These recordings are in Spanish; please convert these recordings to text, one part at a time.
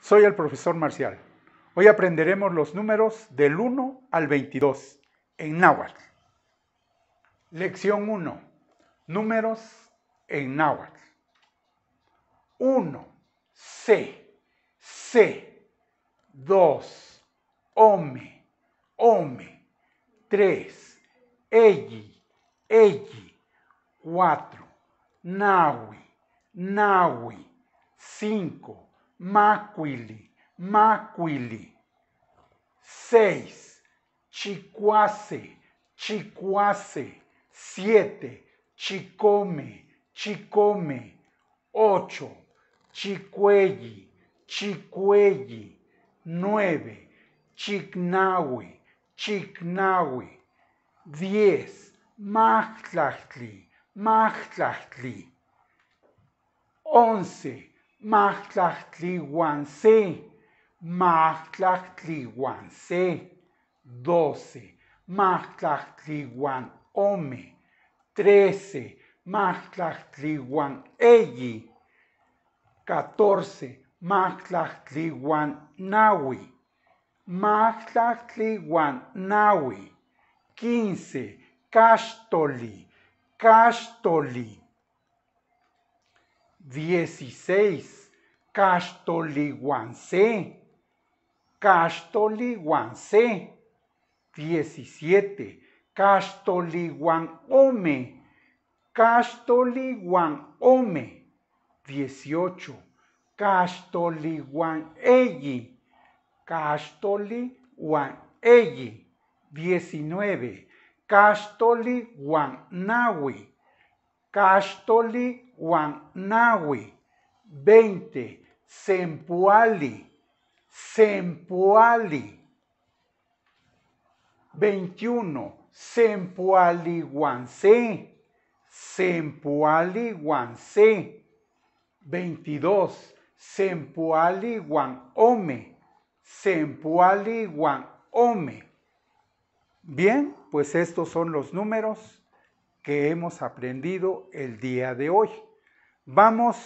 Soy el profesor Marcial. Hoy aprenderemos los números del 1 al 22 en náhuatl. Lección 1. Números en náhuatl. 1. C. C. 2. Ome. Ome. 3. EYI. EYI. 4. Nahui. Nahui. 5. Macuili, Macuili. 6. Chicuase, Chicuase. 7. Chicome, Chicome. 8. Chicuelli, Chicuelli. 9. Chicnahue, Chicnahue. 10. Machtlachtli, Machtlachtli. 11. Mahtlachtliwanse. se 12. Mahtlachtliwan ome. 13. Mahtlachtliwan egi 14. Mahtlachtliwan nawi. Mahtlachtliwan nawi. 15. Kastoli. Kastoli. 16. Castoliguancé. Castoliguancé. 17. Castoliguanome. Castoliguanome. 18. Castoliguanelli. castoli 19. Castoliguanawi. Castoli Huanahui, 20, Sempuali, Sempuali, 21, Sempuali Guancé, Sempuali Guancé, 22, Sempuali Guanome, Sempuali Guanome. Bien, pues estos son los números que hemos aprendido el día de hoy. Vamos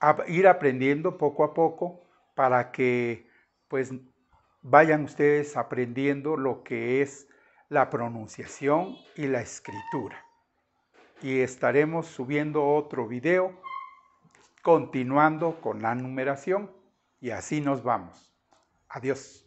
a ir aprendiendo poco a poco para que pues vayan ustedes aprendiendo lo que es la pronunciación y la escritura. Y estaremos subiendo otro video continuando con la numeración y así nos vamos. Adiós.